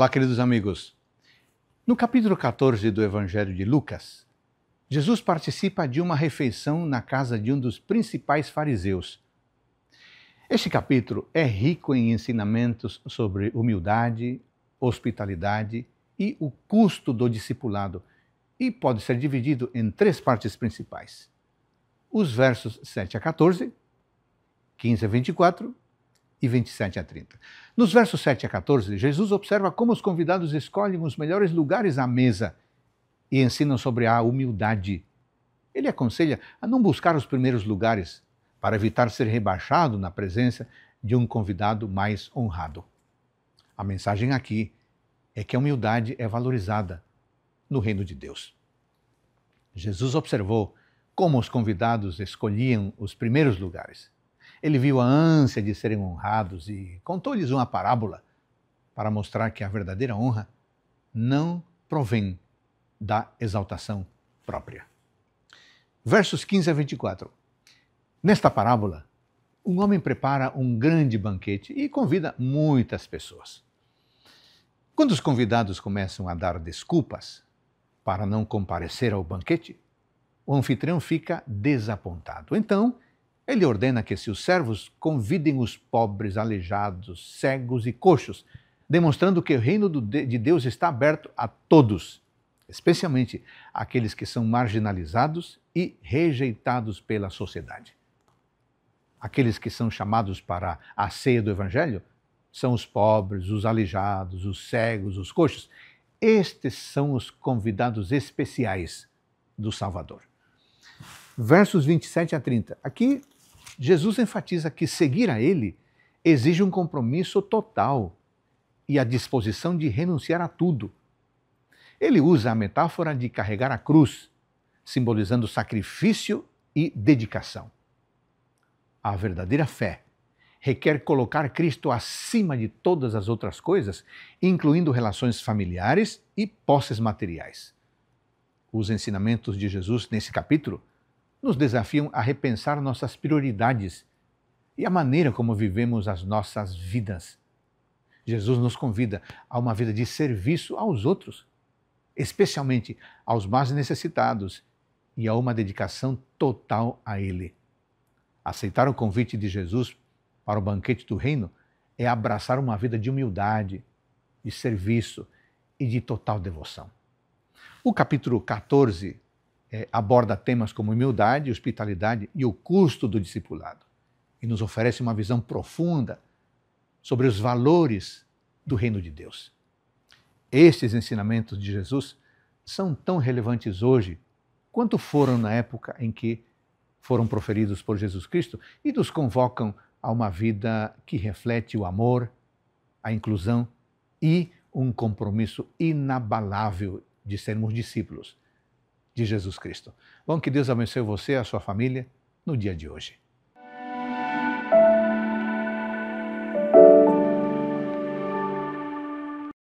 Olá, queridos amigos. No capítulo 14 do Evangelho de Lucas, Jesus participa de uma refeição na casa de um dos principais fariseus. Este capítulo é rico em ensinamentos sobre humildade, hospitalidade e o custo do discipulado, e pode ser dividido em três partes principais: os versos 7 a 14, 15 a 24 e 27 a 30. Nos versos 7 a 14, Jesus observa como os convidados escolhem os melhores lugares à mesa e ensinam sobre a humildade. Ele aconselha a não buscar os primeiros lugares para evitar ser rebaixado na presença de um convidado mais honrado. A mensagem aqui é que a humildade é valorizada no reino de Deus. Jesus observou como os convidados escolhiam os primeiros lugares. Ele viu a ânsia de serem honrados e contou-lhes uma parábola para mostrar que a verdadeira honra não provém da exaltação própria. Versos 15 a 24. Nesta parábola, um homem prepara um grande banquete e convida muitas pessoas. Quando os convidados começam a dar desculpas para não comparecer ao banquete, o anfitrião fica desapontado. Então, ele ordena que seus servos convidem os pobres, aleijados, cegos e coxos, demonstrando que o reino de Deus está aberto a todos, especialmente aqueles que são marginalizados e rejeitados pela sociedade. Aqueles que são chamados para a ceia do Evangelho são os pobres, os aleijados, os cegos, os coxos. Estes são os convidados especiais do Salvador. Versos 27 a 30. Aqui Jesus enfatiza que seguir a Ele exige um compromisso total e a disposição de renunciar a tudo. Ele usa a metáfora de carregar a cruz, simbolizando sacrifício e dedicação. A verdadeira fé requer colocar Cristo acima de todas as outras coisas, incluindo relações familiares e posses materiais. Os ensinamentos de Jesus nesse capítulo nos desafiam a repensar nossas prioridades e a maneira como vivemos as nossas vidas. Jesus nos convida a uma vida de serviço aos outros, especialmente aos mais necessitados, e a uma dedicação total a Ele. Aceitar o convite de Jesus para o banquete do reino é abraçar uma vida de humildade, de serviço e de total devoção. O capítulo 14 é, aborda temas como humildade, hospitalidade e o custo do discipulado, e nos oferece uma visão profunda sobre os valores do reino de Deus. Estes ensinamentos de Jesus são tão relevantes hoje quanto foram na época em que foram proferidos por Jesus Cristo e nos convocam a uma vida que reflete o amor, a inclusão e um compromisso inabalável de sermos discípulos de Jesus Cristo. Bom, que Deus abençoe você e a sua família no dia de hoje.